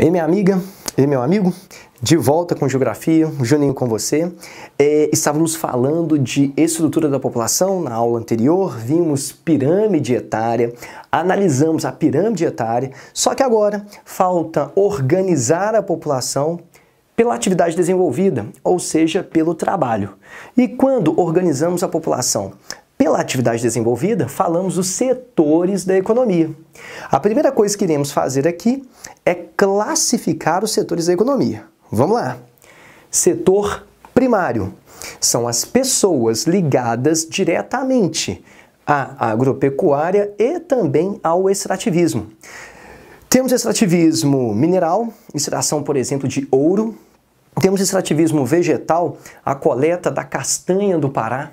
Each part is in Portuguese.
Ei, minha amiga, e meu amigo, de volta com Geografia, Juninho com você. É, estávamos falando de estrutura da população na aula anterior, vimos pirâmide etária, analisamos a pirâmide etária, só que agora falta organizar a população pela atividade desenvolvida, ou seja, pelo trabalho. E quando organizamos a população pela atividade desenvolvida, falamos os setores da economia. A primeira coisa que iremos fazer aqui é classificar os setores da economia. Vamos lá! Setor primário são as pessoas ligadas diretamente à agropecuária e também ao extrativismo. Temos extrativismo mineral, extração, por exemplo, de ouro. Temos extrativismo vegetal, a coleta da castanha do Pará.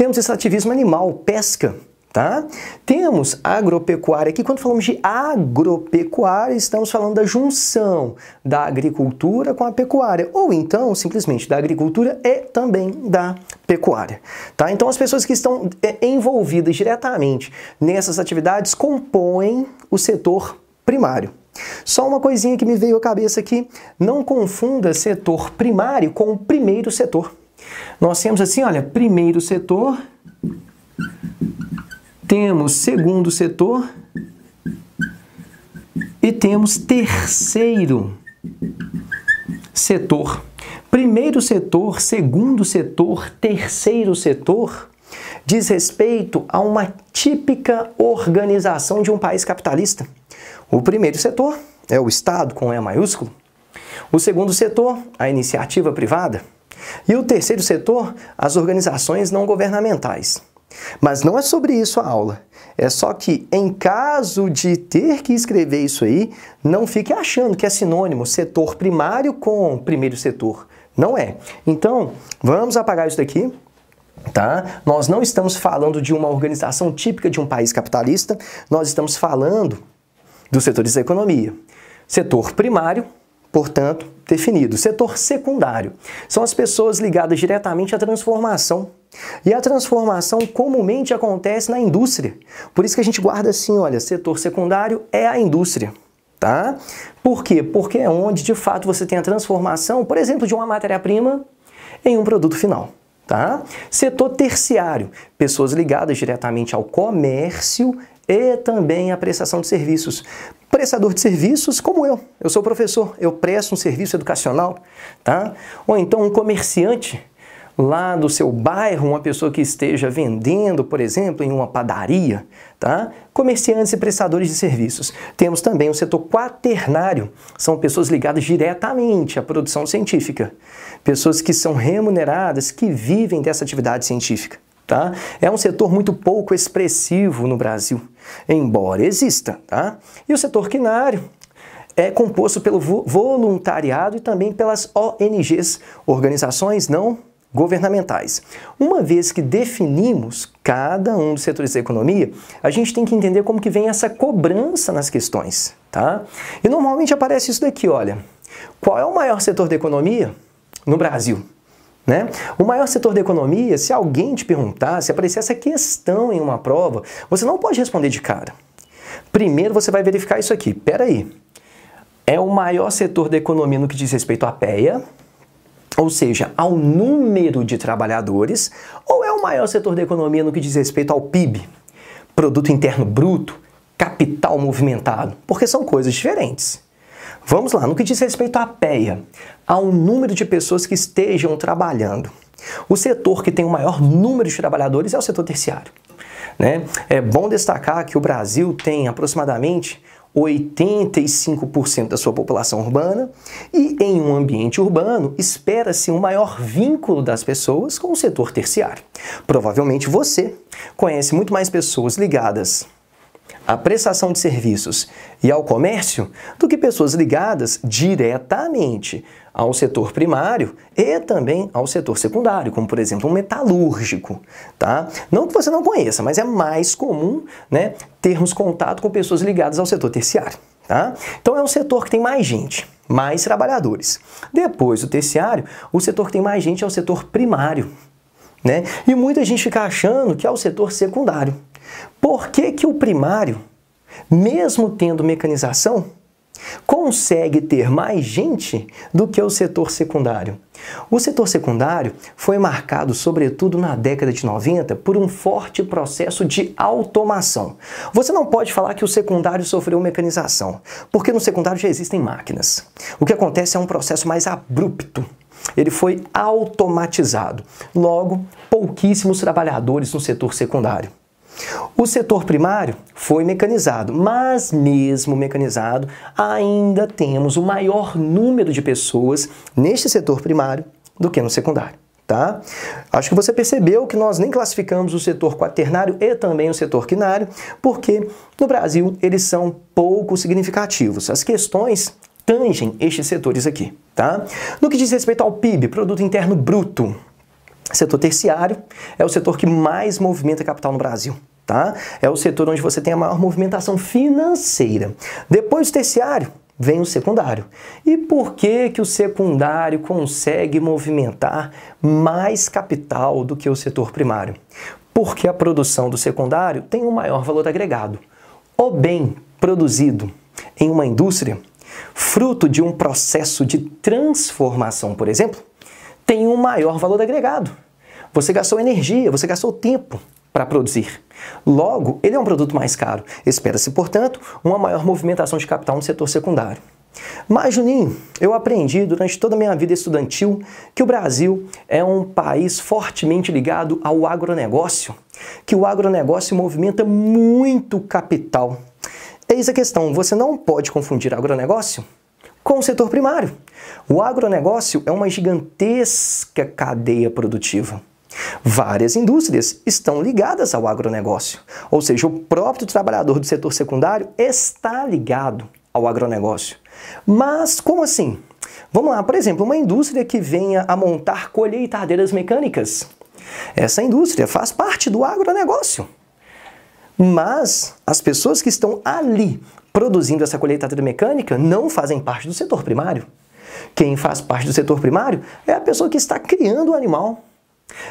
Temos extrativismo animal, pesca, tá? Temos agropecuária aqui. Quando falamos de agropecuária, estamos falando da junção da agricultura com a pecuária, ou então simplesmente da agricultura e também da pecuária, tá? Então as pessoas que estão é, envolvidas diretamente nessas atividades compõem o setor primário. Só uma coisinha que me veio à cabeça aqui, não confunda setor primário com o primeiro setor. Nós temos assim, olha, primeiro setor, temos segundo setor e temos terceiro setor. Primeiro setor, segundo setor, terceiro setor diz respeito a uma típica organização de um país capitalista. O primeiro setor é o Estado com E maiúsculo. O segundo setor, a iniciativa privada. E o terceiro setor, as organizações não governamentais. Mas não é sobre isso a aula. É só que, em caso de ter que escrever isso aí, não fique achando que é sinônimo setor primário com primeiro setor. Não é. Então, vamos apagar isso daqui. Tá? Nós não estamos falando de uma organização típica de um país capitalista, nós estamos falando dos setores da economia. Setor primário, portanto, definido. Setor secundário são as pessoas ligadas diretamente à transformação. E a transformação comumente acontece na indústria. Por isso que a gente guarda assim, olha, setor secundário é a indústria, tá? Por quê? Porque é onde de fato você tem a transformação, por exemplo, de uma matéria-prima em um produto final. Tá? Setor terciário, pessoas ligadas diretamente ao comércio e também à prestação de serviços prestador de serviços como eu. Eu sou professor, eu presto um serviço educacional, tá? Ou então um comerciante lá do seu bairro, uma pessoa que esteja vendendo, por exemplo, em uma padaria, tá? Comerciantes e prestadores de serviços. Temos também o setor quaternário, são pessoas ligadas diretamente à produção científica, pessoas que são remuneradas, que vivem dessa atividade científica. Tá? É um setor muito pouco expressivo no Brasil, embora exista. Tá? E o setor quinário é composto pelo voluntariado e também pelas ONGs, organizações não governamentais. Uma vez que definimos cada um dos setores da economia, a gente tem que entender como que vem essa cobrança nas questões, tá? E normalmente aparece isso daqui, olha. Qual é o maior setor da economia no Brasil? Né? O maior setor da economia, se alguém te perguntar, se aparecer essa questão em uma prova, você não pode responder de cara. Primeiro você vai verificar isso aqui. Pera aí. É o maior setor da economia no que diz respeito à PEA, ou seja, ao número de trabalhadores, ou é o maior setor da economia no que diz respeito ao PIB, produto interno bruto, capital movimentado, porque são coisas diferentes. Vamos lá, no que diz respeito à PEA, há um número de pessoas que estejam trabalhando. O setor que tem o maior número de trabalhadores é o setor terciário. Né? É bom destacar que o Brasil tem aproximadamente 85% da sua população urbana e em um ambiente urbano espera-se um maior vínculo das pessoas com o setor terciário. Provavelmente você conhece muito mais pessoas ligadas à prestação de serviços e ao comércio do que pessoas ligadas diretamente ao setor primário e também ao setor secundário, como por exemplo um metalúrgico, tá? Não que você não conheça, mas é mais comum, né, termos contato com pessoas ligadas ao setor terciário, tá? Então é um setor que tem mais gente, mais trabalhadores. Depois do terciário, o setor que tem mais gente é o setor primário, né? E muita gente fica achando que é o setor secundário. Por que, que o primário, mesmo tendo mecanização, consegue ter mais gente do que o setor secundário. O setor secundário foi marcado, sobretudo na década de 90, por um forte processo de automação. Você não pode falar que o secundário sofreu mecanização, porque no secundário já existem máquinas. O que acontece é um processo mais abrupto. Ele foi automatizado. Logo, pouquíssimos trabalhadores no setor secundário. O setor primário foi mecanizado, mas mesmo mecanizado, ainda temos o maior número de pessoas neste setor primário do que no secundário. Tá? Acho que você percebeu que nós nem classificamos o setor quaternário e também o setor quinário, porque no Brasil eles são pouco significativos. As questões tangem estes setores aqui, tá? No que diz respeito ao PIB, Produto Interno Bruto, setor terciário, é o setor que mais movimenta capital no Brasil tá? É o setor onde você tem a maior movimentação financeira. Depois do terciário, vem o secundário. E por que que o secundário consegue movimentar mais capital do que o setor primário? Porque a produção do secundário tem um maior valor agregado. O bem produzido em uma indústria, fruto de um processo de transformação, por exemplo, tem um maior valor agregado. Você gastou energia, você gastou tempo, para produzir. Logo, ele é um produto mais caro. Espera-se, portanto, uma maior movimentação de capital no setor secundário. Mas, Juninho, eu aprendi durante toda a minha vida estudantil que o Brasil é um país fortemente ligado ao agronegócio, que o agronegócio movimenta muito capital. Eis a questão: você não pode confundir agronegócio com o setor primário. O agronegócio é uma gigantesca cadeia produtiva. Várias indústrias estão ligadas ao agronegócio, ou seja, o próprio trabalhador do setor secundário está ligado ao agronegócio. Mas como assim? Vamos lá, por exemplo, uma indústria que venha a montar colheitadeiras mecânicas. Essa indústria faz parte do agronegócio. Mas as pessoas que estão ali produzindo essa colheitadeira mecânica não fazem parte do setor primário. Quem faz parte do setor primário é a pessoa que está criando o animal,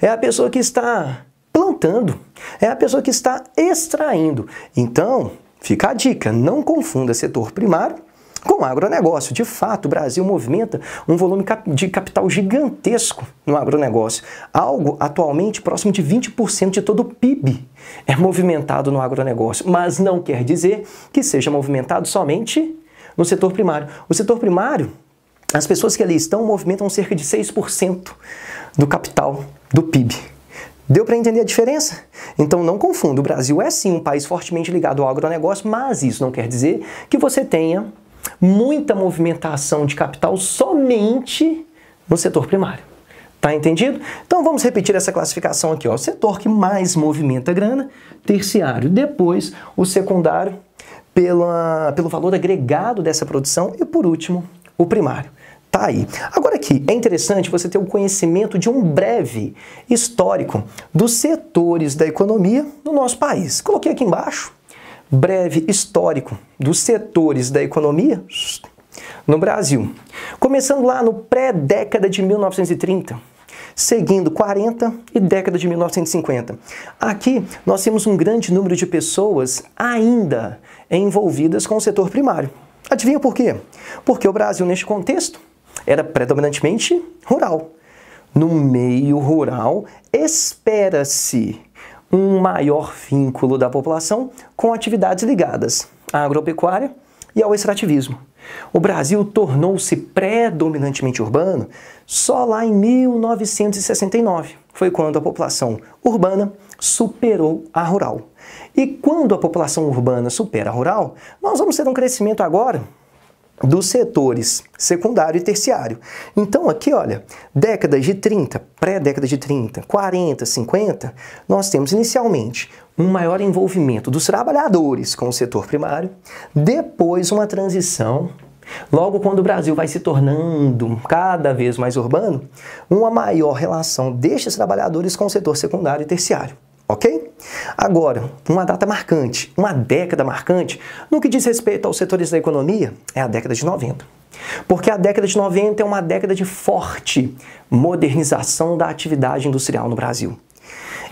é a pessoa que está plantando, é a pessoa que está extraindo. Então, fica a dica, não confunda setor primário com agronegócio. De fato, o Brasil movimenta um volume de capital gigantesco no agronegócio, algo atualmente próximo de 20% de todo o PIB é movimentado no agronegócio, mas não quer dizer que seja movimentado somente no setor primário. O setor primário as pessoas que ali estão movimentam cerca de 6% do capital do PIB. Deu para entender a diferença? Então não confunda, o Brasil é sim um país fortemente ligado ao agronegócio, mas isso não quer dizer que você tenha muita movimentação de capital somente no setor primário. Tá entendido? Então vamos repetir essa classificação aqui, ó. O setor que mais movimenta grana, terciário, depois o secundário pela, pelo valor agregado dessa produção e por último, o primário. Tá aí. Agora aqui, é interessante você ter o um conhecimento de um breve histórico dos setores da economia no nosso país. Coloquei aqui embaixo, breve histórico dos setores da economia no Brasil. Começando lá no pré-década de 1930, seguindo 40 e década de 1950. Aqui nós temos um grande número de pessoas ainda envolvidas com o setor primário. Adivinha por quê? Porque o Brasil, neste contexto, era predominantemente rural. No meio rural, espera-se um maior vínculo da população com atividades ligadas à agropecuária e ao extrativismo. O Brasil tornou-se predominantemente urbano só lá em 1969. Foi quando a população urbana superou a rural. E quando a população urbana supera a rural, nós vamos ter um crescimento agora dos setores secundário e terciário. Então aqui, olha, décadas de 30, pré-décadas de 30, 40, 50, nós temos inicialmente um maior envolvimento dos trabalhadores com o setor primário, depois uma transição Logo, quando o Brasil vai se tornando cada vez mais urbano, uma maior relação destes trabalhadores com o setor secundário e terciário. Ok? Agora, uma data marcante, uma década marcante, no que diz respeito aos setores da economia, é a década de 90. Porque a década de 90 é uma década de forte modernização da atividade industrial no Brasil.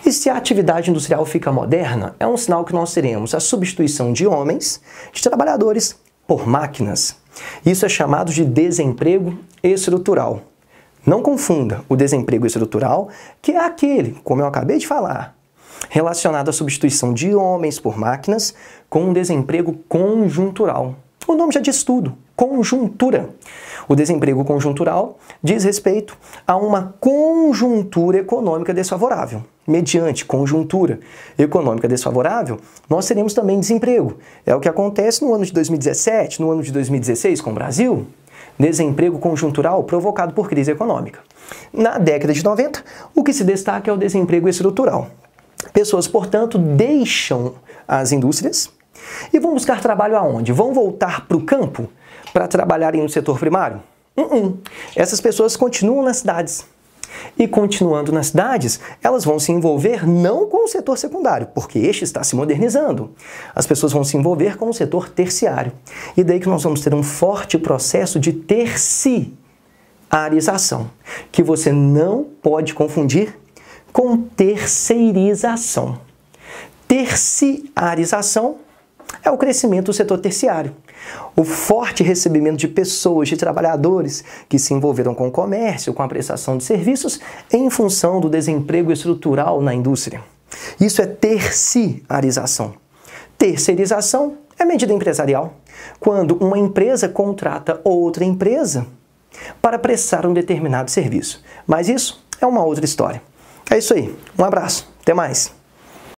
E se a atividade industrial fica moderna, é um sinal que nós teremos a substituição de homens, de trabalhadores, por máquinas. Isso é chamado de desemprego estrutural. Não confunda o desemprego estrutural, que é aquele, como eu acabei de falar, relacionado à substituição de homens por máquinas com um desemprego conjuntural. O nome já diz tudo: conjuntura. O desemprego conjuntural diz respeito a uma conjuntura econômica desfavorável. Mediante conjuntura econômica desfavorável, nós teremos também desemprego. É o que acontece no ano de 2017, no ano de 2016 com o Brasil. Desemprego conjuntural provocado por crise econômica. Na década de 90, o que se destaca é o desemprego estrutural, Pessoas, portanto, deixam as indústrias e vão buscar trabalho aonde? Vão voltar para o campo para trabalharem no setor primário? Uh -uh. Essas pessoas continuam nas cidades. E continuando nas cidades, elas vão se envolver não com o setor secundário, porque este está se modernizando. As pessoas vão se envolver com o setor terciário. E daí que nós vamos ter um forte processo de terciarização, que você não pode confundir com terceirização. Terciarização é o crescimento do setor terciário. O forte recebimento de pessoas, de trabalhadores que se envolveram com o comércio, com a prestação de serviços, em função do desemprego estrutural na indústria. Isso é terciarização. Terceirização é medida empresarial, quando uma empresa contrata outra empresa para prestar um determinado serviço. Mas isso é uma outra história. É isso aí. Um abraço. Até mais.